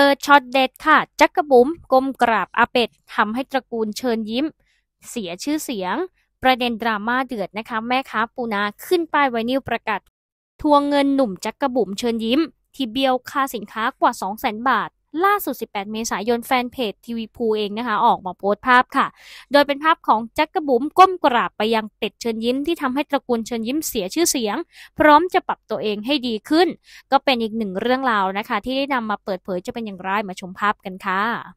ปิดช็อตเด็ดค่ะ จักกระบุ๋มกลมกราบอาเป็ดทำให้ตระกูลเชิญยิ้ม เสียชื่อเสียง ประเด็นดราม่าเดือดนะคะแม่ค้าปูนาขึ้นป้ายไวนิลประกาศทวงเงินหนุ่มจักกระบุ๋มเชิญยิ้ม ที่เบี้ยวค่าสินค้ากว่า2 0 0 0 0 0บาทล่าสุด 18 เมษายนแฟนเพจทีวีพูเองนะคะ ออกมาโพสต์ภาพค่ะ โดยเป็นภาพของแจ็คกระบุ๋มก้มกราบไปยังเป็ดเชิญยิ้ม ที่ทำให้ตระกูลเชิญยิ้มเสียชื่อเสียง พร้อมจะปรับตัวเองให้ดีขึ้น ก็เป็นอีกหนึ่งเรื่องราวนะคะ ที่ได้นำมาเปิดเผยจะเป็นอย่างไรมาชมภาพกันค่ะ